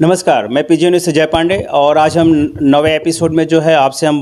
नमस्कार मैं P G से जय पांडे और आज हम नवे एपिसोड में जो है आपसे हम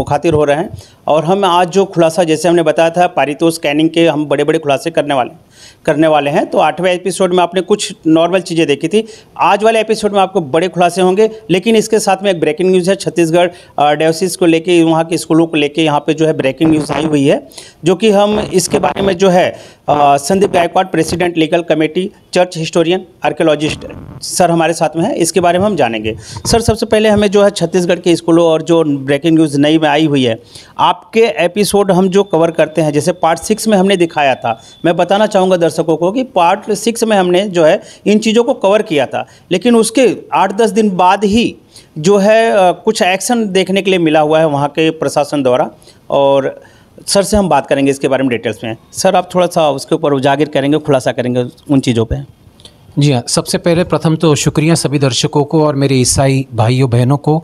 मुखातिर हो रहे हैं और हम आज जो खुलासा जैसे हमने बताया था पारितोष स्कैनिंग के हम बड़े बड़े खुलासे करने वाले हैं करने वाले हैं तो आठवें एपिसोड में आपने कुछ नॉर्मल चीज़ें देखी थी आज वाले एपिसोड में आपको बड़े खुलासे होंगे लेकिन इसके साथ में एक ब्रेकिंग न्यूज़ है छत्तीसगढ़ डेवसिस को लेके वहाँ के स्कूलों को लेके यहाँ पे जो है ब्रेकिंग न्यूज़ आई हुई है जो कि हम इसके बारे में जो है Sandeep Gaikwad president legal committee church historian archaeologist sir हमारे साथ में है इसके बारे में हम जानेंगे सर सबसे पहले हमें जो है छत्तीसगढ़ के स्कूलों और जो ब्रेकिंग न्यूज़ नई में आई हुई है आपके एपिसोड हम जो कवर करते हैं जैसे पार्ट सिक्स में हमने दिखाया था मैं बताना चाहूँगा चाहूँगा दर्शकों को कि पार्ट सिक्स में हमने जो है इन चीज़ों को कवर किया था लेकिन उसके आठ दस दिन बाद ही जो है कुछ एक्शन देखने के लिए मिला हुआ है वहाँ के प्रशासन द्वारा और सर से हम बात करेंगे इसके बारे में डिटेल्स में सर आप थोड़ा सा उसके ऊपर उजागर करेंगे खुलासा करेंगे उन चीज़ों पर जी हाँ सबसे पहले प्रथम तो शुक्रिया सभी दर्शकों को और मेरे ईसाई भाइयों बहनों को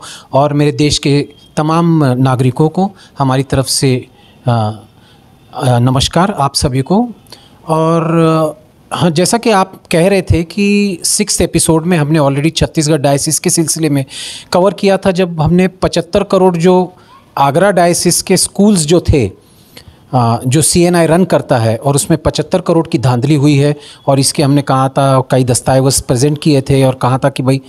और मेरे देश के तमाम नागरिकों को हमारी तरफ से आ, आ, नमस्कार आप सभी को और हाँ जैसा कि आप कह रहे थे कि सिक्स एपिसोड में हमने ऑलरेडी छत्तीसगढ़ डायसिस के सिलसिले में कवर किया था जब हमने पचहत्तर करोड़ जो आगरा डायसिस के स्कूल्स जो थे जो सी एन आई रन करता है और उसमें पचहत्तर करोड़ की धांधली हुई है और इसके हमने कहा था कई दस्तावेज प्रेजेंट किए थे और कहा था कि भाई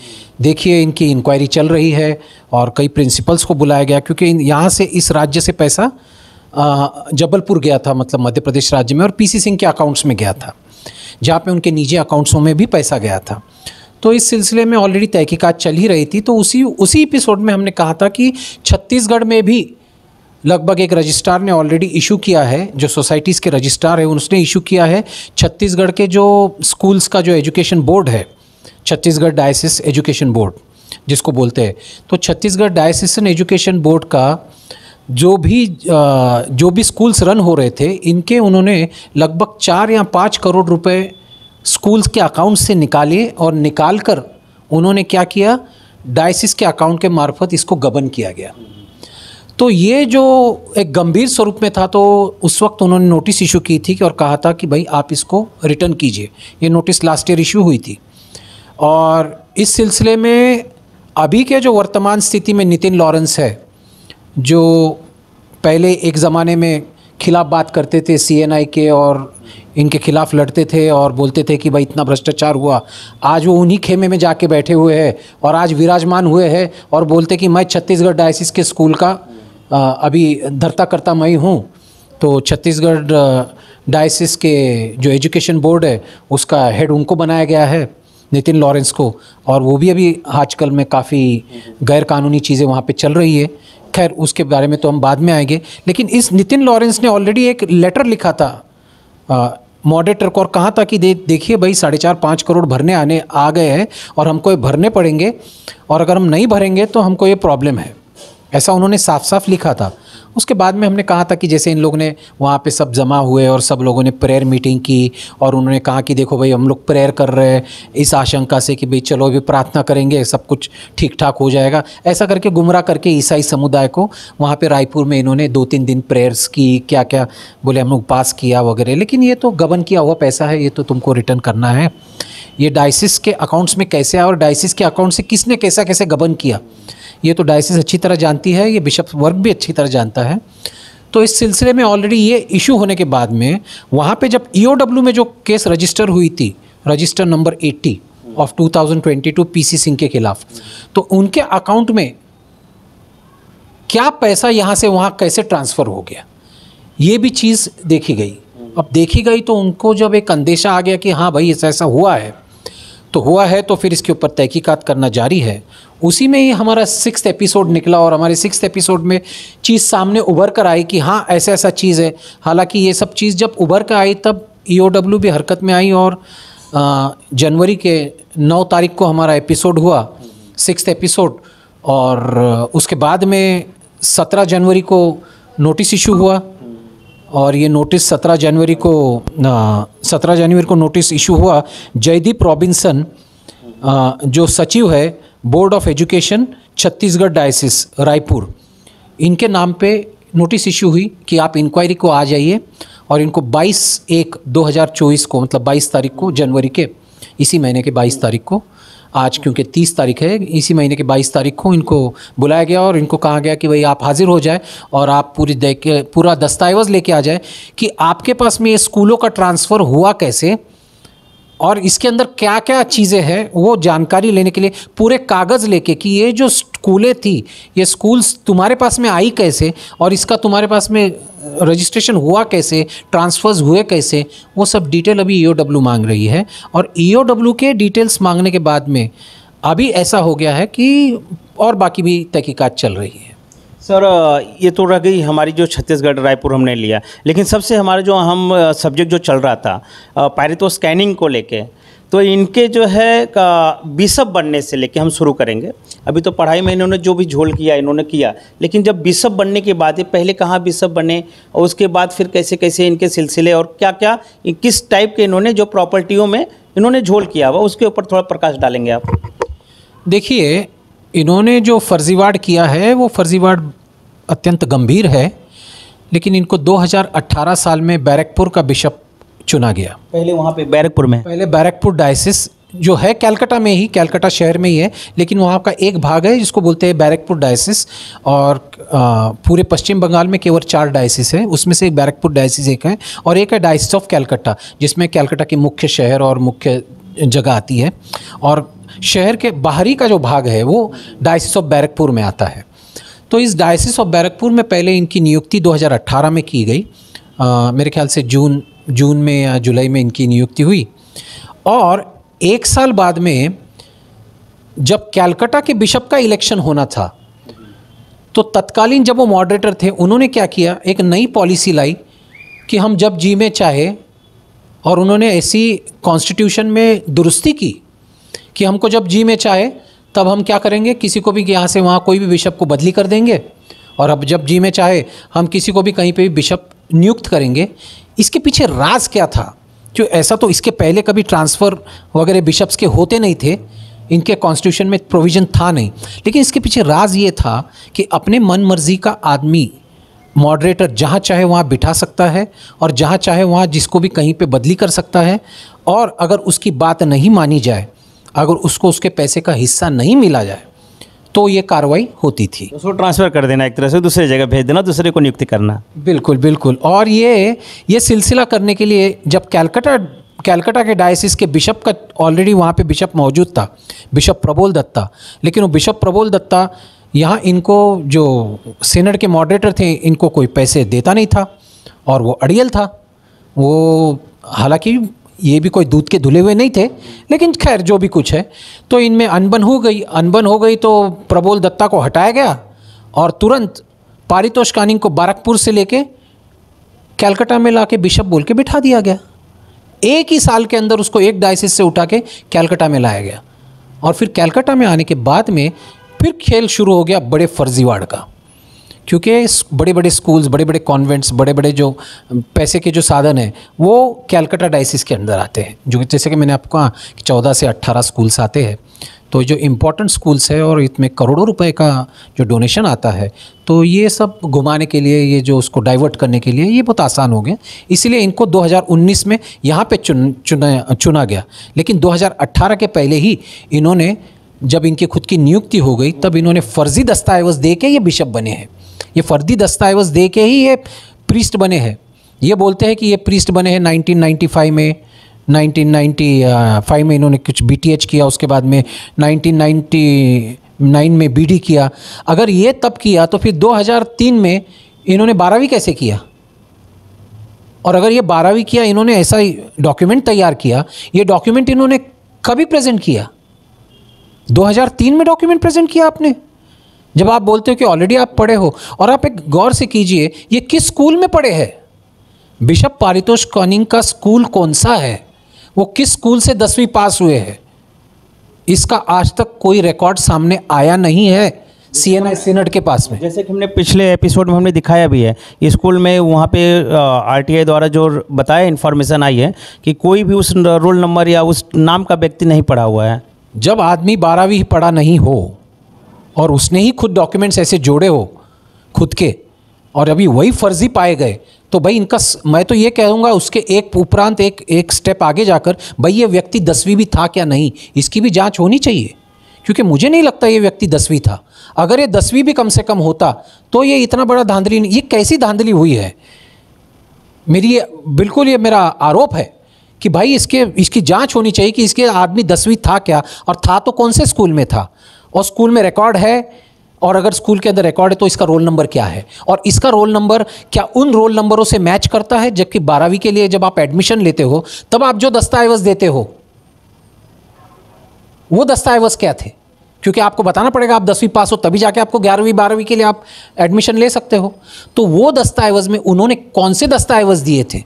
देखिए इनकी इंक्वायरी चल रही है और कई प्रिंसिपल्स को बुलाया गया क्योंकि यहाँ से इस राज्य से पैसा जबलपुर गया था मतलब मध्य प्रदेश राज्य में और पीसी सिंह के अकाउंट्स में गया था जहाँ पे उनके निजी अकाउंट्सों में भी पैसा गया था तो इस सिलसिले में ऑलरेडी तहकीकात चल ही रही थी तो उसी उसी एपिसोड में हमने कहा था कि छत्तीसगढ़ में भी लगभग एक रजिस्ट्रार ने ऑलरेडी इशू किया है जो सोसाइटीज़ के रजिस्ट्रार है उसने इशू किया है छत्तीसगढ़ के जो स्कूल्स का जो एजुकेशन बोर्ड है छत्तीसगढ़ डायसिस एजुकेशन बोर्ड जिसको बोलते हैं तो छत्तीसगढ़ डायसिसन एजुकेशन बोर्ड का जो भी जो भी स्कूल्स रन हो रहे थे इनके उन्होंने लगभग चार या पाँच करोड़ रुपए स्कूल्स के अकाउंट से निकाले और निकाल कर उन्होंने क्या किया डायसिस के अकाउंट के मार्फत इसको गबन किया गया तो ये जो एक गंभीर स्वरूप में था तो उस वक्त उन्होंने नोटिस इशू की थी और कहा था कि भाई आप इसको रिटर्न कीजिए ये नोटिस लास्ट ईयर इशू हुई थी और इस सिलसिले में अभी के जो वर्तमान स्थिति में नितिन लॉरेंस है जो पहले एक ज़माने में खिलाफ बात करते थे सीएनआई के और इनके खिलाफ लड़ते थे और बोलते थे कि भाई इतना भ्रष्टाचार हुआ आज वो उन्हीं खेमे में जाके बैठे हुए हैं और आज विराजमान हुए हैं और बोलते कि मैं छत्तीसगढ़ डायसिस के स्कूल का अभी धरता करता मैं हूँ तो छत्तीसगढ़ डायसिस के जो एजुकेशन बोर्ड है उसका हेड उनको बनाया गया है नितिन लॉरेंस को और वो भी अभी आजकल में काफ़ी गैर कानूनी चीज़ें वहाँ पे चल रही है खैर उसके बारे में तो हम बाद में आएंगे लेकिन इस नितिन लॉरेंस ने ऑलरेडी एक लेटर लिखा था मॉडरेटर को और कहा था कि दे देखिए भाई साढ़े चार पाँच करोड़ भरने आने आ गए हैं और हमको ये भरने पड़ेंगे और अगर हम नहीं भरेंगे तो हमको ये प्रॉब्लम है ऐसा उन्होंने साफ साफ लिखा था उसके बाद में हमने कहा था कि जैसे इन लोगों ने वहाँ पे सब जमा हुए और सब लोगों ने प्रेयर मीटिंग की और उन्होंने कहा कि देखो भाई हम लोग प्रेयर कर रहे हैं इस आशंका से कि भाई चलो अभी प्रार्थना करेंगे सब कुछ ठीक ठाक हो जाएगा ऐसा करके गुमराह करके ईसाई समुदाय को वहाँ पर रायपुर में इन्होंने दो तीन दिन प्रेयर्स की क्या क्या बोले हम लोग पास किया वगैरह लेकिन ये तो गबन किया हुआ पैसा है ये तो तुमको रिटर्न करना है ये डायसिस के अकाउंट्स में कैसे आया और डायसिस के अकाउंट से किसने कैसा कैसे गबन किया ये तो डायसिस अच्छी तरह जानती है ये बिशप वर्ग भी अच्छी तरह जानता है तो इस सिलसिले में ऑलरेडी ये इशू होने के बाद में वहाँ पे जब ई e में जो केस रजिस्टर हुई थी register number 80 of 2022 P C के खिलाफ तो उनके अकाउंट में क्या पैसा यहाँ से वहाँ कैसे ट्रांसफ़र हो गया ये भी चीज़ देखी गई अब देखी गई तो उनको जब एक अंदेशा आ गया कि हाँ भाई ऐसा ऐसा हुआ है तो हुआ है तो फिर इसके ऊपर तहकीकात करना जारी है उसी में ही हमारा सिक्स एपिसोड निकला और हमारे सिक्स एपिसोड में चीज़ सामने उभर कर आई कि हाँ ऐसा ऐसा चीज़ है हालांकि ये सब चीज़ जब उभर कर आई तब ई e भी हरकत में आई और जनवरी के नौ तारीख को हमारा एपिसोड हुआ सिक्स एपिसोड और उसके बाद में सत्रह जनवरी को नोटिस इशू हुआ और ये नोटिस 17 जनवरी को सत्रह जनवरी को नोटिस इशू हुआ जयदीप रॉबिन्सन जो सचिव है board of education Chhattisgarh diocese Raipur इनके नाम पे नोटिस इशू हुई कि आप इंक्वायरी को आ जाइए और इनको 22 एक 2024 को मतलब 22 तारीख को जनवरी के इसी महीने के 22 तारीख को आज क्योंकि तीस तारीख है इसी महीने की बाईस तारीख को इनको बुलाया गया और इनको कहा गया कि भाई आप हाजिर हो जाए और आप पूरी दे पूरा दस्तावेज लेके आ जाए कि आपके पास में ये स्कूलों का ट्रांसफ़र हुआ कैसे और इसके अंदर क्या क्या चीज़ें हैं वो जानकारी लेने के लिए पूरे कागज़ लेके कि ये जो स्कूलें थी ये स्कूल्स तुम्हारे पास में आई कैसे और इसका तुम्हारे पास में रजिस्ट्रेशन हुआ कैसे ट्रांसफ़र्स हुए कैसे वो सब डिटेल अभी ई e मांग रही है और ई e के डिटेल्स मांगने के बाद में अभी ऐसा हो गया है कि और बाकी भी तहकीकात चल रही है सर ये तो रह गई हमारी जो छत्तीसगढ़ रायपुर हमने लिया लेकिन सबसे हमारा जो हम सब्जेक्ट जो चल रहा था पायरेटो स्कैनिंग को लेके तो इनके जो है का बिशप बनने से लेके हम शुरू करेंगे अभी तो पढ़ाई में इन्होंने जो भी झोल किया इन्होंने किया लेकिन जब बिशप बनने के बाद ये पहले कहाँ बिशप बने और उसके बाद फिर कैसे कैसे इनके सिलसिले और क्या क्या किस टाइप के इन्होंने जो प्रॉपर्टियों में इन्होंने झोल किया हुआ उसके ऊपर थोड़ा प्रकाश डालेंगे आप देखिए इन्होंने जो फर्जीवाड़ किया है वो फर्जीवाड़ अत्यंत गंभीर है लेकिन इनको 2018 साल में बैरकपुर का बिशप चुना गया पहले वहाँ पे बैरकपुर में पहले बैरकपुर डायसिस जो है कैलकाटा में ही कैलकाटा शहर में ही है लेकिन वहाँ का एक भाग है जिसको बोलते हैं बैरकपुर डायसिस और आ, पूरे पश्चिम बंगाल में केवल चार डायसिस है उसमें से बैरकपुर डायसिस एक है और एक है डायसिस ऑफ कैलकाटा जिसमें कैलकाटा के मुख्य शहर और मुख्य जगह आती है और शहर के बाहरी का जो भाग है वो डायसिस ऑफ बैरकपुर में आता है तो इस डायसिस ऑफ बैरकपुर में पहले इनकी नियुक्ति 2018 में की गई आ, मेरे ख्याल से जून जून में या जुलाई में इनकी नियुक्ति हुई और एक साल बाद में जब कैलकाटा के बिशप का इलेक्शन होना था तो तत्कालीन जब वो मॉडरेटर थे उन्होंने क्या किया एक नई पॉलिसी लाई कि हम जब जी में चाहे और उन्होंने ऐसी कॉन्स्टिट्यूशन में दुरुस्ती की कि हमको जब जी में चाहे तब हम क्या करेंगे किसी को भी यहाँ से वहाँ कोई भी बिशप को बदली कर देंगे और अब जब जी में चाहे हम किसी को भी कहीं पे भी बिशप नियुक्त करेंगे इसके पीछे राज क्या था जो ऐसा तो इसके पहले कभी ट्रांसफ़र वगैरह बिशप्स के होते नहीं थे इनके कॉन्स्टिट्यूशन में प्रोविज़न था नहीं लेकिन इसके पीछे राज ये था कि अपने मन मर्जी का आदमी मॉडरेटर जहाँ चाहे वहाँ बिठा सकता है और जहाँ चाहे वहाँ जिसको भी कहीं पे बदली कर सकता है और अगर उसकी बात नहीं मानी जाए अगर उसको उसके पैसे का हिस्सा नहीं मिला जाए तो ये कार्रवाई होती थी तो उसको ट्रांसफ़र कर देना एक तरह से दूसरी जगह भेज देना दूसरे को नियुक्ति करना बिल्कुल बिल्कुल और ये ये सिलसिला करने के लिए जब कैलकटा कैलकटा के डायसिस के बिशप का ऑलरेडी वहाँ पे बिशप मौजूद था बिशप प्रबोल दत्ता लेकिन वो बिशप प्रबोल दत्ता यहाँ इनको जो सेनेट के मॉडरेटर थे इनको कोई पैसे देता नहीं था और वो अड़ियल था वो हालांकि ये भी कोई दूध के धुले हुए नहीं थे लेकिन खैर जो भी कुछ है तो इनमें अनबन हो गई अनबन हो गई तो प्रबोल दत्ता को हटाया गया और तुरंत पारितोष कानिंग को बारकपुर से लेके कैलकटा में लाके बिशप बोल के बिठा दिया गया एक ही साल के अंदर उसको एक डायसिस से उठा के कैलकटा में लाया गया और फिर कैलकाटा में आने के बाद में फिर खेल शुरू हो गया बड़े फर्जीवाड़ का क्योंकि बड़े बड़े स्कूल्स बड़े बड़े कॉन्वेंट्स बड़े बड़े जो पैसे के जो साधन हैं वो कैलकटा डाइसिस के अंदर आते हैं जो जैसे कि मैंने आपको कहा कि चौदह से अट्ठारह स्कूल्स आते हैं तो जो इम्पोर्टेंट स्कूल्स है और इसमें करोड़ों रुपए का जो डोनेशन आता है तो ये सब घुमाने के लिए ये जो उसको डाइवर्ट करने के लिए ये बहुत आसान हो गया इसीलिए इनको 2019 में यहाँ पे चुन चुना चुना गया लेकिन 2018 के पहले ही इन्होंने जब इनके खुद की नियुक्ति हो गई तब इन्होंने फर्जी दस्तावेज दे के ये बिशप बने हैं ये फर्दी दस्तावेज दे के ही ये प्रीस्ट बने हैं ये बोलते हैं कि ये प्रीस्ट बने हैं 1995 में 1995 में इन्होंने कुछ बी किया उसके बाद में 1999 में बी किया अगर ये तब किया तो फिर 2003 में इन्होंने बारहवीं कैसे किया और अगर ये बारहवीं किया इन्होंने ऐसा ही डॉक्यूमेंट तैयार किया ये डॉक्यूमेंट इन्होंने कभी प्रेजेंट किया 2003 में डॉक्यूमेंट प्रेजेंट किया आपने जब आप बोलते हो कि ऑलरेडी आप पढ़े हो और आप एक गौर से कीजिए ये किस स्कूल में पढ़े हैं बिशप पारितोष कॉनिंग का स्कूल कौन सा है वो किस स्कूल से दसवीं पास हुए हैं इसका आज तक कोई रिकॉर्ड सामने आया नहीं है सी एन आई सीनेट के पास में जैसे कि हमने पिछले एपिसोड में हमने दिखाया भी है स्कूल में वहाँ पे आरटीआई द्वारा जो बताया इन्फॉर्मेशन आई है कि कोई भी उस रोल नंबर या उस नाम का व्यक्ति नहीं पढ़ा हुआ है जब आदमी बारहवीं पढ़ा नहीं हो और उसने ही खुद डॉक्यूमेंट्स ऐसे जोड़े हो खुद के और अभी वही फर्जी पाए गए तो भाई इनका मैं तो ये कहूँगा उसके एक उपरांत एक एक स्टेप आगे जाकर भाई ये व्यक्ति दसवीं भी था क्या नहीं इसकी भी जांच होनी चाहिए क्योंकि मुझे नहीं लगता ये व्यक्ति दसवीं था अगर ये दसवीं भी कम से कम होता तो ये इतना बड़ा धांधली ये कैसी धांधली हुई है मेरी ये बिल्कुल ये मेरा आरोप है कि भाई इसके इसकी जांच होनी चाहिए कि इसके आदमी दसवीं था क्या और था तो कौन से स्कूल में था और स्कूल में रिकॉर्ड है और अगर स्कूल के अंदर रिकॉर्ड है तो इसका रोल नंबर क्या है और इसका रोल नंबर क्या उन रोल नंबरों से मैच करता है जबकि बारहवीं के लिए जब आप एडमिशन लेते हो तब आप जो दस्तावेज देते हो वो दस्तावेज क्या थे क्योंकि आपको बताना पड़ेगा आप दसवीं पास हो तभी जाके आपको ग्यारहवीं बारहवीं के लिए आप एडमिशन ले सकते हो तो वो दस्तावेज में उन्होंने कौन से दस्तावेज दिए थे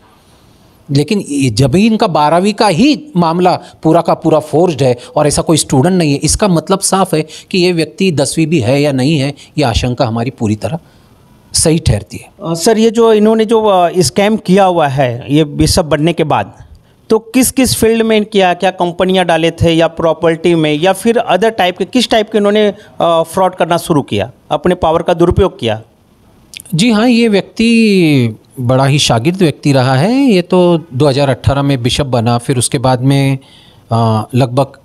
लेकिन जब ही इनका बारहवीं का ही मामला पूरा का पूरा फोर्स्ड है और ऐसा कोई स्टूडेंट नहीं है इसका मतलब साफ है कि ये व्यक्ति दसवीं भी है या नहीं है ये आशंका हमारी पूरी तरह सही ठहरती है सर ये जो इन्होंने जो स्कैम किया हुआ है ये सब बढ़ने के बाद तो किस किस फील्ड में किया क्या कंपनियां डाले थे या प्रॉपर्टी में या फिर अदर टाइप के किस टाइप के इन्होंने फ्रॉड करना शुरू किया अपने पावर का दुरुपयोग किया जी हाँ ये व्यक्ति बड़ा ही शागिर्द व्यक्ति रहा है ये तो 2018 में बिशप बना फिर उसके बाद में लगभग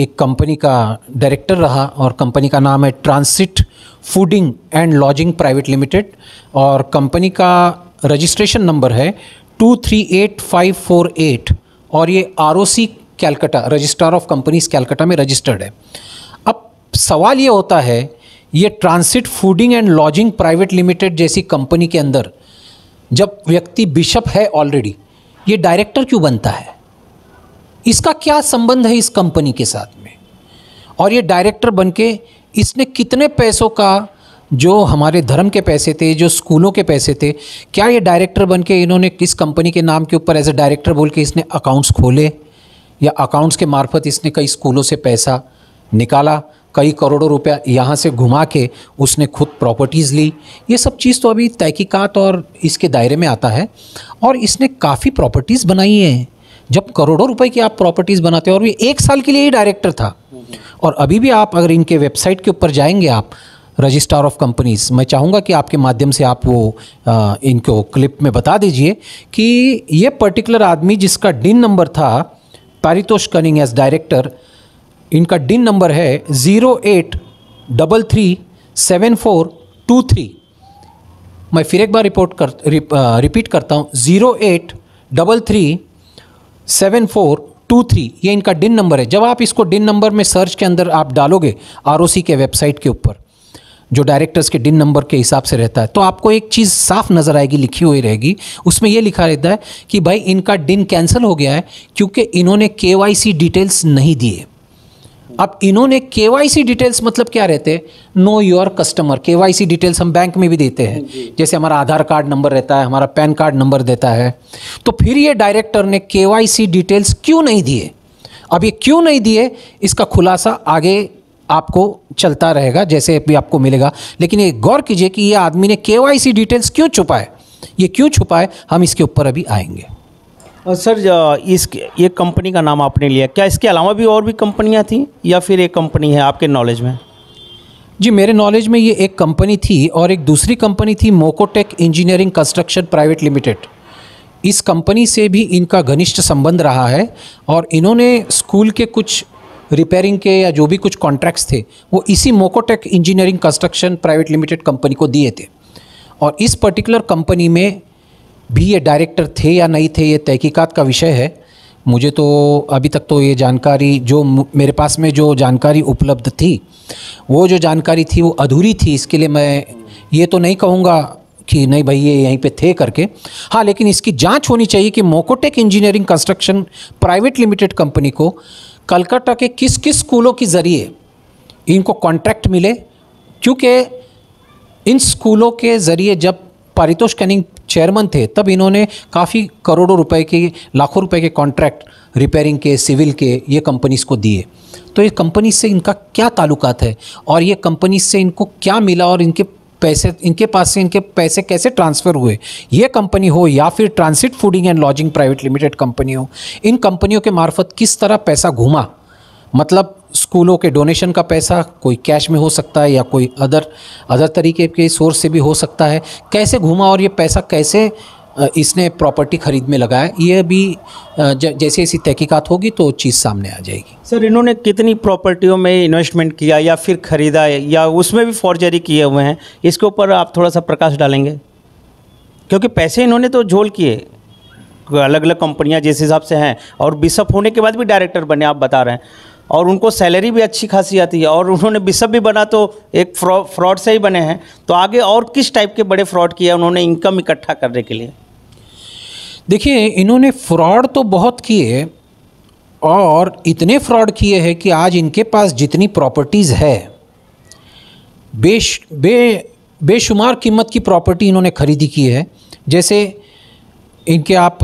एक कंपनी का डायरेक्टर रहा और कंपनी का नाम है transit fooding and lodging private limited और कंपनी का रजिस्ट्रेशन नंबर है two three eight five four eight और ये R O C Calcutta registrar of companies Calcutta में रजिस्टर्ड है अब सवाल ये होता है ये transit fooding and lodging private limited जैसी कंपनी के अंदर जब व्यक्ति बिशप है ऑलरेडी ये डायरेक्टर क्यों बनता है इसका क्या संबंध है इस कंपनी के साथ में और ये डायरेक्टर बन के इसने कितने पैसों का जो हमारे धर्म के पैसे थे जो स्कूलों के पैसे थे क्या ये डायरेक्टर बन के इन्होंने किस कंपनी के नाम के ऊपर एज ए डायरेक्टर बोल के इसने अकाउंट्स खोले या अकाउंट्स के मार्फत इसने कई स्कूलों से पैसा निकाला कई करोड़ों रुपया यहाँ से घुमा के उसने खुद प्रॉपर्टीज़ ली ये सब चीज़ तो अभी तहकीकात और इसके दायरे में आता है और इसने काफ़ी प्रॉपर्टीज़ बनाई हैं जब करोड़ों रुपए की आप प्रॉपर्टीज़ बनाते हो और ये एक साल के लिए ही डायरेक्टर था और अभी भी आप अगर इनके वेबसाइट के ऊपर जाएंगे आप रजिस्ट्रार ऑफ कंपनीज मैं चाहूँगा कि आपके माध्यम से आप वो आ, इनको क्लिप में बता दीजिए कि ये पर्टिकुलर आदमी जिसका डिन नंबर था पारितोष कनिंग एज डायरेक्टर इनका डिन नंबर है zero eight double three seven four two three मैं फिर एक बार रिपोर्ट कर रिप, आ, रिपीट करता हूँ zero eight double three seven four two three ये इनका डिन नंबर है जब आप इसको डिन नंबर में सर्च के अंदर आप डालोगे आर के वेबसाइट के ऊपर जो डायरेक्टर्स के डिन नंबर के हिसाब से रहता है तो आपको एक चीज़ साफ नज़र आएगी लिखी हुई रहेगी उसमें यह लिखा रहता है कि भाई इनका डिन कैंसिल हो गया है क्योंकि इन्होंने के डिटेल्स नहीं दिए अब इन्होंने के डिटेल्स मतलब क्या रहते हैं नो योर कस्टमर के डिटेल्स हम बैंक में भी देते हैं जैसे हमारा आधार कार्ड नंबर रहता है हमारा पैन कार्ड नंबर देता है तो फिर ये डायरेक्टर ने के डिटेल्स क्यों नहीं दिए अब ये क्यों नहीं दिए इसका खुलासा आगे आपको चलता रहेगा जैसे भी आपको मिलेगा लेकिन ये गौर कीजिए कि ये आदमी ने के डिटेल्स क्यों छुपाए ये क्यों छुपाए हम इसके ऊपर अभी आएंगे और सर इस ये कंपनी का नाम आपने लिया क्या इसके अलावा भी और भी कंपनियां थी या फिर एक कंपनी है आपके नॉलेज में जी मेरे नॉलेज में ये एक कंपनी थी और एक दूसरी कंपनी थी Mocotech engineering construction private limited इस कंपनी से भी इनका घनिष्ठ संबंध रहा है और इन्होंने स्कूल के कुछ रिपेयरिंग के या जो भी कुछ कॉन्ट्रैक्ट्स थे वो इसी Mocotech engineering construction private limited company को दिए थे और इस पर्टिकुलर कंपनी में भी ये डायरेक्टर थे या नहीं थे ये तहकीकात का विषय है मुझे तो अभी तक तो ये जानकारी जो मेरे पास में जो जानकारी उपलब्ध थी वो जो जानकारी थी वो अधूरी थी इसके लिए मैं ये तो नहीं कहूँगा कि नहीं भाई ये यहीं पे थे करके हाँ लेकिन इसकी जांच होनी चाहिए कि Mocotech engineering construction private limited company को कलकत्ता के किस किस स्कूलों के ज़रिए इनको कॉन्ट्रैक्ट मिले क्योंकि इन स्कूलों के ज़रिए जब पारितोष कैनिंग चेयरमैन थे तब इन्होंने काफ़ी करोड़ों रुपए के लाखों रुपए के कॉन्ट्रैक्ट रिपेयरिंग के सिविल के ये कंपनीज को दिए तो ये कंपनी से इनका क्या ताल्लुकात है और ये कंपनी से इनको क्या मिला और इनके पैसे इनके पास से इनके पैसे कैसे ट्रांसफ़र हुए ये कंपनी हो या फिर transit fooding and lodging private limited company हो इन कंपनियों के मार्फत किस तरह पैसा घूमा मतलब स्कूलों के डोनेशन का पैसा कोई कैश में हो सकता है या कोई अदर अदर तरीके के सोर्स से भी हो सकता है कैसे घूमा और ये पैसा कैसे इसने प्रॉपर्टी खरीद में लगाया ये भी जैसे ऐसी तहकीकात होगी तो चीज़ सामने आ जाएगी सर इन्होंने कितनी प्रॉपर्टियों में इन्वेस्टमेंट किया या फिर ख़रीदा या उसमें भी फॉर्जरी किए हुए हैं इसके ऊपर आप थोड़ा सा प्रकाश डालेंगे क्योंकि पैसे इन्होंने तो झोल किए अलग अलग कंपनियां जिस हिसाब से हैं और बिशप होने के बाद भी डायरेक्टर बने आप बता रहे हैं और उनको सैलरी भी अच्छी खासी आती है और उन्होंने बिशप भी बना तो एक फ्रॉड से ही बने हैं तो आगे और किस टाइप के बड़े फ्रॉड किए उन्होंने इनकम इकट्ठा करने के लिए देखिए इन्होंने फ्रॉड तो बहुत किए और इतने फ्रॉड किए हैं कि आज इनके पास जितनी प्रॉपर्टीज़ है बेश बे बेशुमार कीमत की प्रॉपर्टी इन्होंने खरीदी की है जैसे इनके आप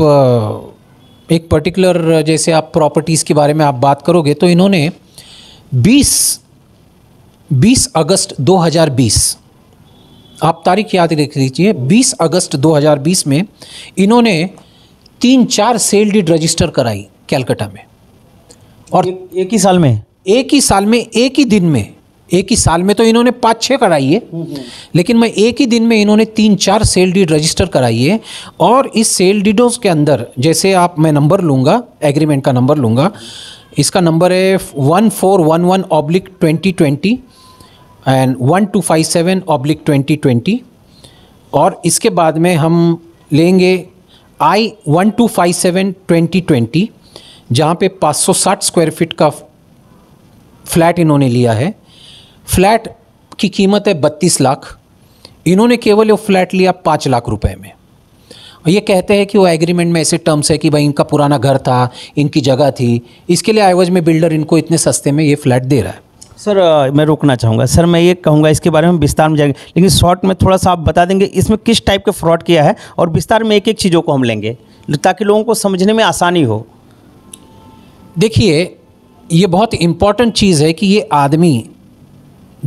एक पर्टिकुलर जैसे आप प्रॉपर्टीज़ के बारे में आप बात करोगे तो इन्होंने 20 20 अगस्त 2020 आप तारीख याद रख लीजिए 20 अगस्त 2020 में इन्होंने तीन चार सेल डीड रजिस्टर कराई कैलकाटा में और एक ही साल में एक ही साल में एक ही दिन में एक ही साल में तो इन्होंने पाँच छः कराई है हम्म, हम्म। लेकिन मैं एक ही दिन में इन्होंने तीन चार सेल डीड रजिस्टर कराई है और इस सेल डीडोज के अंदर जैसे आप मैं नंबर लूँगा एग्रीमेंट का नंबर लूँगा इसका नंबर है one four one one oblique twenty twenty and one two five seven oblique twenty twenty और इसके बाद में हम लेंगे I one two five seven twenty twenty जहाँ पर पाँच सौ साठ स्क्वायर फिट का फ्लैट इन्होंने लिया है फ्लैट की कीमत है बत्तीस लाख इन्होंने केवल वो फ्लैट लिया पाँच लाख रुपए में ये कहते हैं कि वो एग्रीमेंट में ऐसे टर्म्स है कि भाई इनका पुराना घर था इनकी जगह थी इसके लिए आयोज में बिल्डर इनको इतने सस्ते में ये फ्लैट दे रहा है सर मैं रोकना चाहूँगा सर मैं ये कहूँगा इसके बारे में विस्तार में जाएंगे लेकिन शॉर्ट में थोड़ा सा आप बता देंगे इसमें किस टाइप का फ्रॉड किया है और विस्तार में एक एक चीज़ों को हम लेंगे ताकि लोगों को समझने में आसानी हो देखिए ये बहुत इम्पॉर्टेंट चीज़ है कि ये आदमी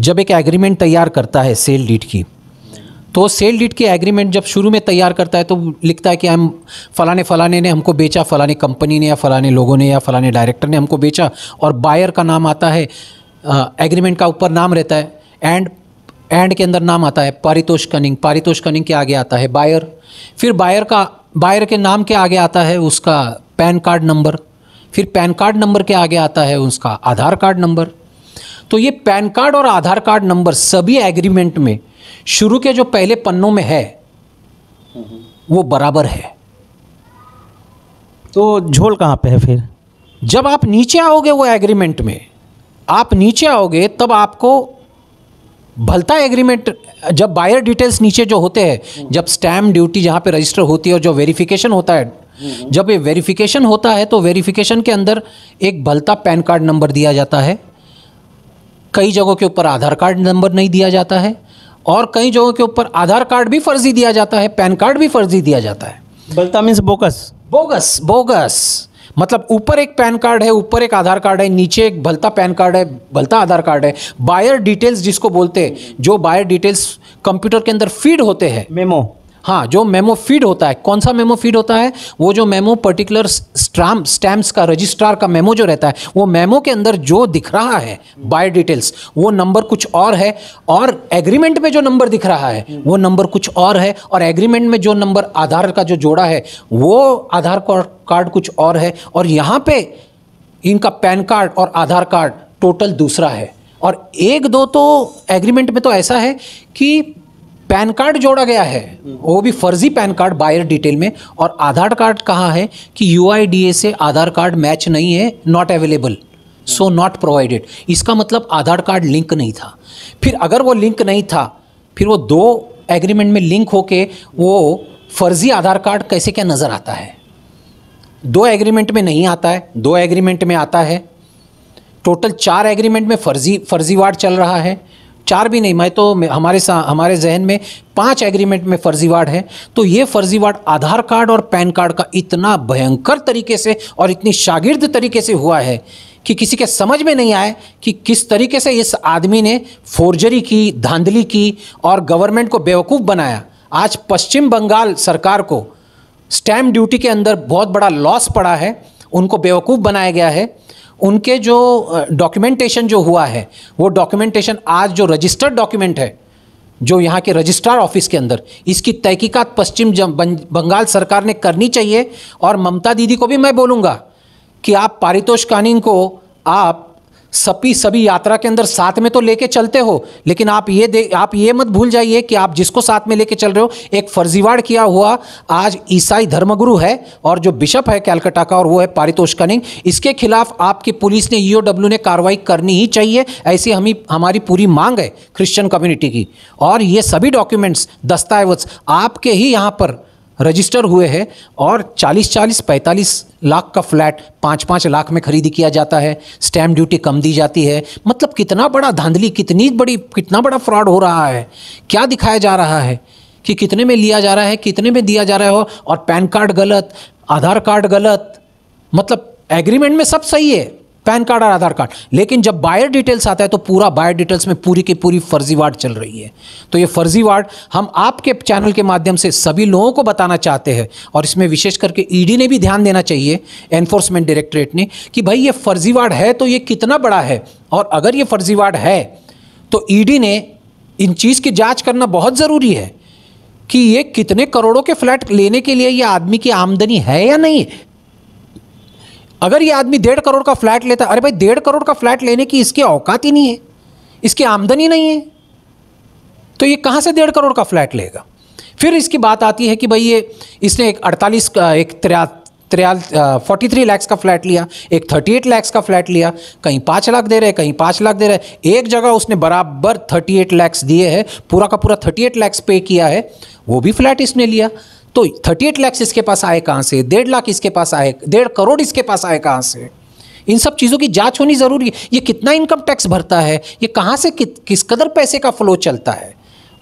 जब एक एग्रीमेंट तैयार करता है सेल डीड की तो सेल डीड के एग्रीमेंट जब शुरू में तैयार करता है तो लिखता है कि हम फलाने फलाने ने हमको बेचा फलाने कंपनी ने या फलाने लोगों ने या फलाने डायरेक्टर ने हमको बेचा और बायर का नाम आता है एग्रीमेंट का ऊपर नाम रहता है एंड एंड के अंदर नाम आता है पारितोष कनिंग पारितोष कनिंग के आगे आता है बायर फिर बायर का बायर के नाम के आगे आता है उसका पैन कार्ड नंबर फिर पैन कार्ड नंबर के आगे आता है उसका आधार कार्ड नंबर तो ये पैन कार्ड और आधार कार्ड नंबर सभी एग्रीमेंट में शुरू के जो पहले पन्नों में है वो बराबर है तो झोल कहाँ पे है फिर जब आप नीचे आओगे वो एग्रीमेंट में आप नीचे आओगे तब आपको भलता एग्रीमेंट जब बायर डिटेल्स नीचे जो होते हैं जब स्टैम्प ड्यूटी जहाँ पे रजिस्टर होती है और जो वेरिफिकेशन होता है जब ये वेरिफिकेशन होता है तो वेरिफिकेशन के अंदर एक भलता पैन कार्ड नंबर दिया जाता है कई जगहों के ऊपर आधार कार्ड नंबर नहीं दिया जाता है और कई जगहों के ऊपर आधार कार्ड भी फर्जी दिया जाता है पैन कार्ड भी फर्जी दिया जाता है बलता मीन्स बोगस बोगस बोगस मतलब ऊपर एक पैन कार्ड है ऊपर एक आधार कार्ड है नीचे एक भलता पैन कार्ड है भलता आधार कार्ड है बायर डिटेल्स जिसको बोलते हैं जो बायर डिटेल्स कंप्यूटर के अंदर फीड होते हैं मेमो हाँ जो मेमो फीड होता है कौन सा मेमो फीड होता है वो जो मेमो पर्टिकुलर स्ट्राम स्टैम्प्स का रजिस्ट्रार का मेमो जो रहता है वो मेमो के अंदर जो दिख रहा है बाय डिटेल्स वो नंबर कुछ और है और एग्रीमेंट में जो नंबर दिख रहा है वो नंबर कुछ और है और एग्रीमेंट में जो नंबर आधार का जो जोड़ा है वो आधार कार्ड कुछ और है और यहाँ पे इनका पैन कार्ड और आधार कार्ड टोटल दूसरा है और एक दो तो एग्रीमेंट में तो ऐसा है कि पैन कार्ड जोड़ा गया है वो भी फर्जी पैन कार्ड बायर डिटेल में और आधार कार्ड कहा है कि यू से आधार कार्ड मैच नहीं है not available so not provided इसका मतलब आधार कार्ड लिंक नहीं था फिर अगर वो लिंक नहीं था फिर वो दो एग्रीमेंट में लिंक होके वो फर्जी आधार कार्ड कैसे क्या नज़र आता है दो एग्रीमेंट में नहीं आता है दो एग्रीमेंट में आता है टोटल चार एग्रीमेंट में फर्जी फर्जीवाड़ चल रहा है चार भी नहीं मैं तो हमारे सा, हमारे जहन में पांच एग्रीमेंट में फर्जीवाड़ है तो ये फर्जीवाड़ आधार कार्ड और पैन कार्ड का इतना भयंकर तरीके से और इतनी शागिर्द तरीके से हुआ है कि किसी के समझ में नहीं आए कि किस तरीके से इस आदमी ने फोर्जरी की धांधली की और गवर्नमेंट को बेवकूफ़ बनाया आज पश्चिम बंगाल सरकार को स्टैम्प ड्यूटी के अंदर बहुत बड़ा लॉस पड़ा है उनको बेवकूफ़ बनाया गया है उनके जो डॉक्यूमेंटेशन जो हुआ है वो डॉक्यूमेंटेशन आज जो रजिस्टर्ड डॉक्यूमेंट है जो यहाँ के रजिस्ट्रार ऑफिस के अंदर इसकी तहकीकात पश्चिम बंगाल सरकार ने करनी चाहिए और ममता दीदी को भी मैं बोलूँगा कि आप पारितोष कानिंग को आप सभी सभी यात्रा के अंदर साथ में तो लेके चलते हो लेकिन आप ये दे आप ये मत भूल जाइए कि आप जिसको साथ में लेके चल रहे हो एक फर्जीवाड़ किया हुआ आज ईसाई धर्मगुरु है और जो बिशप है कैलकटा का और वो है पारितोष कनिंग इसके खिलाफ आपकी पुलिस ने ई e ने कार्रवाई करनी ही चाहिए ऐसी हमी हमारी पूरी मांग है क्रिश्चियन कम्युनिटी की और ये सभी डॉक्यूमेंट्स दस्तावेज आपके ही यहाँ पर रजिस्टर हुए हैं और 40 40 45 लाख का फ्लैट पाँच पाँच लाख में खरीदी किया जाता है स्टैम्प ड्यूटी कम दी जाती है मतलब कितना बड़ा धांधली कितनी बड़ी कितना बड़ा फ्रॉड हो रहा है क्या दिखाया जा रहा है कि कितने में लिया जा रहा है कितने में दिया जा रहा है और पैन कार्ड गलत आधार कार्ड गलत मतलब एग्रीमेंट में सब सही है पैन कार्ड और आधार कार्ड लेकिन जब बायर डिटेल्स आता है तो पूरा बायर डिटेल्स में पूरी की पूरी फर्जीवाड़ चल रही है तो ये फर्जीवाड़ हम आपके चैनल के माध्यम से सभी लोगों को बताना चाहते हैं और इसमें विशेष करके ईडी e ने भी ध्यान देना चाहिए एनफोर्समेंट डायरेक्टरेट ने कि भाई ये फर्जीवाड़ है तो ये कितना बड़ा है और अगर ये फर्जीवाड़ है तो ईडी e ने इन चीज़ की जाँच करना बहुत ज़रूरी है कि ये कितने करोड़ों के फ्लैट लेने के लिए ये आदमी की आमदनी है या नहीं अगर ये आदमी डेढ़ करोड़ का फ्लैट लेता अरे भाई डेढ़ करोड़ का फ्लैट लेने की इसकी औकात ही नहीं है इसकी आमदनी नहीं है तो ये कहाँ से डेढ़ करोड़ का फ्लैट लेगा फिर इसकी बात आती है कि भाई ये इसने एक अड़तालीस एक त्रिया त्रियाल फोर्टी थ्री लैक्स का फ्लैट लिया एक थर्टी एट लैक्स का फ्लैट लिया कहीं पाँच लाख दे रहे कहीं पाँच लाख दे रहे एक जगह उसने बराबर थर्टी एट लैक्स दिए है पूरा का पूरा थर्टी एट लैक्स पे किया है वो भी फ्लैट इसने लिया तो 38 लाख इसके पास आए कहाँ से डेढ़ लाख इसके पास आए डेढ़ करोड़ इसके पास आए कहाँ से इन सब चीज़ों की जांच होनी ज़रूरी है ये कितना इनकम टैक्स भरता है ये कहाँ से कि, किस कदर पैसे का फ्लो चलता है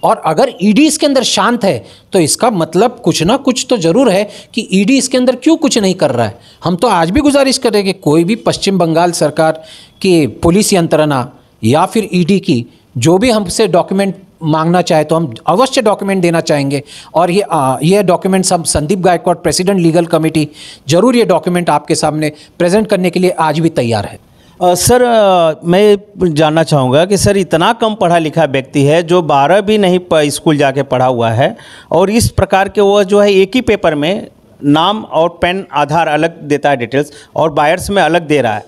और अगर ईडी e इसके अंदर शांत है तो इसका मतलब कुछ ना कुछ तो ज़रूर है कि ईडी e इसके अंदर क्यों कुछ नहीं कर रहा है हम तो आज भी गुजारिश करेंगे कोई भी पश्चिम बंगाल सरकार की पुलिस यंत्रणा या फिर ईडी e की जो भी हमसे डॉक्यूमेंट मांगना चाहे तो हम अवश्य डॉक्यूमेंट देना चाहेंगे और ये आ, ये डॉक्यूमेंट्स हम Sandeep Gaikwad president legal committee ज़रूर ये डॉक्यूमेंट आपके सामने प्रेजेंट करने के लिए आज भी तैयार है आ, सर आ, मैं जानना चाहूँगा कि सर इतना कम पढ़ा लिखा व्यक्ति है जो बारह भी नहीं स्कूल जाके पढ़ा हुआ है और इस प्रकार के वह जो है एक ही पेपर में नाम और पेन आधार अलग देता है डिटेल्स और बायर्स में अलग दे रहा है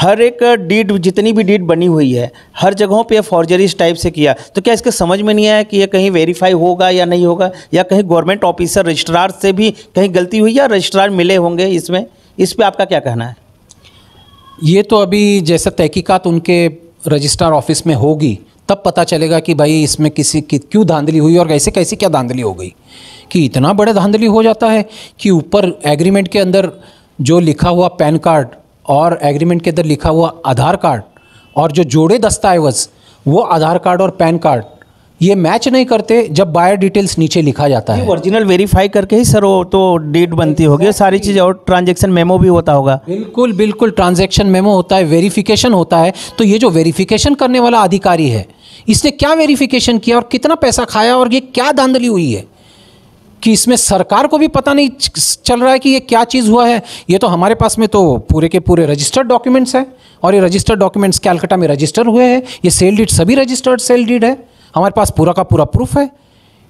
हर एक डीड जितनी भी डीड बनी हुई है हर जगहों पे फॉर्जरी इस टाइप से किया तो क्या इसके समझ में नहीं आया कि ये कहीं वेरीफाई होगा या नहीं होगा या कहीं गवर्नमेंट ऑफिसर रजिस्ट्रार से भी कहीं गलती हुई या रजिस्ट्रार मिले होंगे इसमें इस पर आपका क्या कहना है ये तो अभी जैसा तहकीकात उनके रजिस्ट्रार ऑफिस में होगी तब पता चलेगा कि भाई इसमें किसी की क्यों धांधली हुई और कैसे कैसी क्या धांधली हो गई कि इतना बड़ा धांधली हो जाता है कि ऊपर एग्रीमेंट के अंदर जो लिखा हुआ पैन कार्ड और एग्रीमेंट के अंदर लिखा हुआ आधार कार्ड और जो जोड़े दस्तावेज वो आधार कार्ड और पैन कार्ड ये मैच नहीं करते जब बायर डिटेल्स नीचे लिखा जाता है ओरिजिनल वेरीफाई करके ही सर वो तो डेट बनती होगी सारी चीज़ और ट्रांजैक्शन मेमो भी होता होगा बिल्कुल बिल्कुल ट्रांजैक्शन मेमो होता है वेरिफिकेशन होता है तो ये जो वेरिफिकेशन करने वाला अधिकारी है इसने क्या वेरिफिकेशन किया और कितना पैसा खाया और ये क्या धांधली हुई है कि इसमें सरकार को भी पता नहीं चल रहा है कि ये क्या चीज़ हुआ है ये तो हमारे पास में तो पूरे के पूरे रजिस्टर्ड डॉक्यूमेंट्स हैं और ये रजिस्टर्ड डॉक्यूमेंट्स कैलकटा में रजिस्टर हुए हैं ये सेल डीड सभी रजिस्टर्ड सेल डीड है हमारे पास पूरा का पूरा प्रूफ है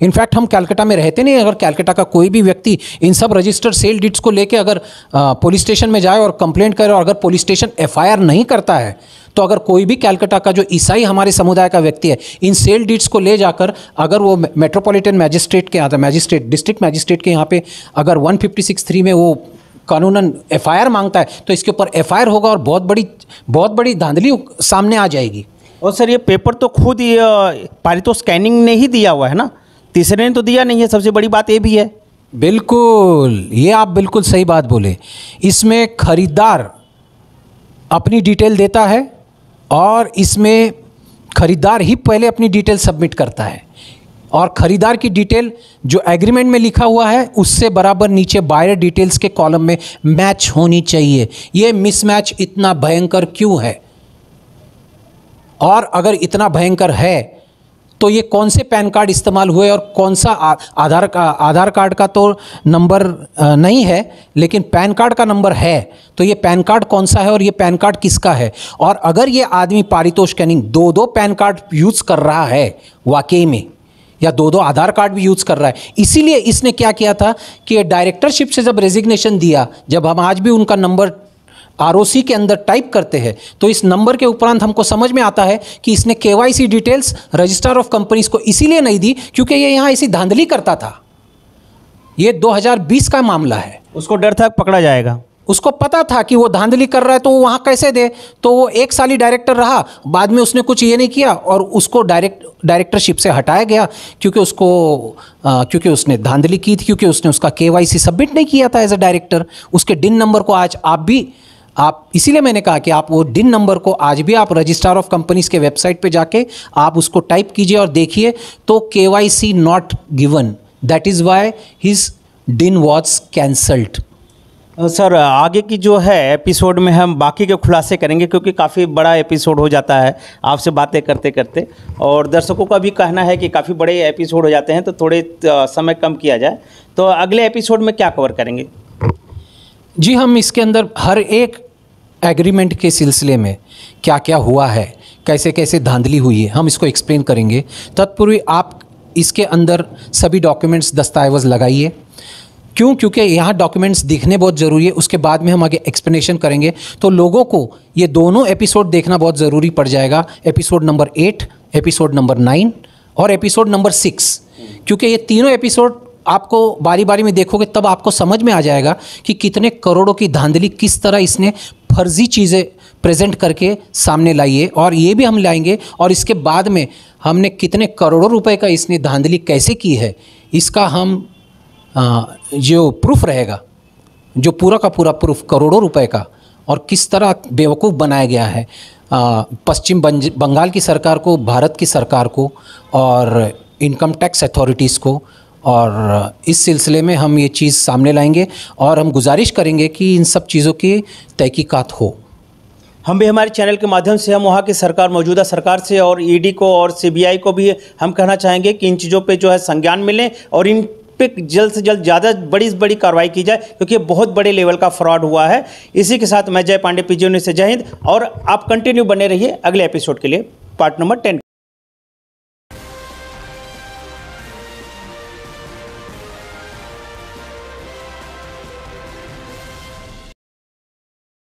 इनफैक्ट हम कैलकटा में रहते नहीं अगर कैलकटा का कोई भी व्यक्ति इन सब रजिस्टर्ड सेल डीड्स को लेकर अगर पुलिस स्टेशन में जाए और कंप्लेंट करे और अगर पुलिस स्टेशन एफ नहीं करता है तो अगर कोई भी कैलकटा का जो ईसाई हमारे समुदाय का व्यक्ति है इन सेल डीड्स को ले जाकर अगर वो मेट्रोपॉलिटन मैजिस्ट्रेट के यहाँ मैजिस्ट्रेट डिस्ट्रिक्ट मैजिस्ट्रेट के यहाँ पे अगर वन थ्री में वो कानूनन एफ मांगता है तो इसके ऊपर एफ होगा और बहुत बड़ी बहुत बड़ी धांधली सामने आ जाएगी और सर ये पेपर तो खुद पारितो स्कैनिंग ने ही दिया हुआ है ना तीसरे ने तो दिया नहीं है सबसे बड़ी बात ये भी है बिल्कुल ये आप बिल्कुल सही बात बोले इसमें खरीदार अपनी डिटेल देता है और इसमें ख़रीदार ही पहले अपनी डिटेल सबमिट करता है और ख़रीदार की डिटेल जो एग्रीमेंट में लिखा हुआ है उससे बराबर नीचे बायर डिटेल्स के कॉलम में मैच होनी चाहिए ये मिसमैच इतना भयंकर क्यों है और अगर इतना भयंकर है तो ये कौन से पैन कार्ड इस्तेमाल हुए और कौन सा आधार का आधार कार्ड का तो नंबर नहीं है लेकिन पैन कार्ड का नंबर है तो ये पैन कार्ड कौन सा है और ये पैन कार्ड किसका है और अगर ये आदमी पारितोष कैनिंग दो दो पैन कार्ड यूज़ कर रहा है वाकई में या दो दो आधार कार्ड भी यूज़ कर रहा है इसीलिए इसने क्या किया था कि डायरेक्टरशिप से जब रेजिग्नेशन दिया जब हम आज भी उनका नंबर आर के अंदर टाइप करते हैं तो इस नंबर के उपरांत हमको समझ में आता है कि इसने के डिटेल्स रजिस्टर ऑफ कंपनीज को इसीलिए नहीं दी क्योंकि ये यहाँ ऐसी धांधली करता था ये 2020 का मामला है उसको डर था पकड़ा जाएगा उसको पता था कि वो धांधली कर रहा है तो वो वहाँ कैसे दे तो वो एक साल ही डायरेक्टर रहा बाद में उसने कुछ ये नहीं किया और उसको डायरेक्ट डायरेक्टरशिप से हटाया गया क्योंकि उसको आ, क्योंकि उसने धांधली की थी क्योंकि उसने उसका के सबमिट नहीं किया था एज अ डायरेक्टर उसके डिन नंबर को आज आप भी आप इसीलिए मैंने कहा कि आप वो डिन नंबर को आज भी आप रजिस्ट्रार ऑफ कंपनीज के वेबसाइट पे जाके आप उसको टाइप कीजिए और देखिए तो K Y C not given that is why his DIN was cancelled sir आगे की जो है एपिसोड में हम बाकी के खुलासे करेंगे क्योंकि काफ़ी बड़ा एपिसोड हो जाता है आपसे बातें करते करते और दर्शकों का भी कहना है कि काफ़ी बड़े एपिसोड हो जाते हैं तो थोड़े समय कम किया जाए तो अगले एपिसोड में क्या कवर करेंगे जी हम इसके अंदर हर एक एग्रीमेंट के सिलसिले में क्या क्या हुआ है कैसे कैसे धांधली हुई है हम इसको एक्सप्लेन करेंगे तत्पूर्वी आप इसके अंदर सभी डॉक्यूमेंट्स दस्तावेज लगाइए क्यों क्योंकि यहाँ डॉक्यूमेंट्स दिखने बहुत ज़रूरी है उसके बाद में हम आगे एक्सप्लेनेशन करेंगे तो लोगों को ये दोनों एपिसोड देखना बहुत ज़रूरी पड़ जाएगा episode number eight episode number nine और एपिसोड नंबर सिक्स क्योंकि ये तीनों एपिसोड आपको बारी बारी में देखोगे तब आपको समझ में आ जाएगा कि कितने करोड़ों की धांधली किस तरह इसने फर्जी चीज़ें प्रेजेंट करके सामने लाइए और ये भी हम लाएंगे और इसके बाद में हमने कितने करोड़ों रुपए का इसने धांधली कैसे की है इसका हम जो प्रूफ रहेगा जो पूरा का पूरा प्रूफ करोड़ों रुपए का और किस तरह बेवकूफ़ बनाया गया है पश्चिम बंगाल की सरकार को भारत की सरकार को और इनकम टैक्स अथॉरिटीज़ को और इस सिलसिले में हम ये चीज़ सामने लाएंगे और हम गुजारिश करेंगे कि इन सब चीज़ों की तहकीकात हो हम भी हमारे चैनल के माध्यम से हम वहाँ की सरकार मौजूदा सरकार से और ईडी e को और सीबीआई को भी हम कहना चाहेंगे कि इन चीज़ों पे जो है संज्ञान मिले और इन पे जल्द से जल्द ज़्यादा बड़ी से बड़ी कार्रवाई की जाए क्योंकि बहुत बड़े लेवल का फ्रॉड हुआ है इसी के साथ मैं जय पांडे पीजी से जय हिंद और आप कंटिन्यू बने रहिए अगले एपिसोड के लिए पार्ट नंबर टेन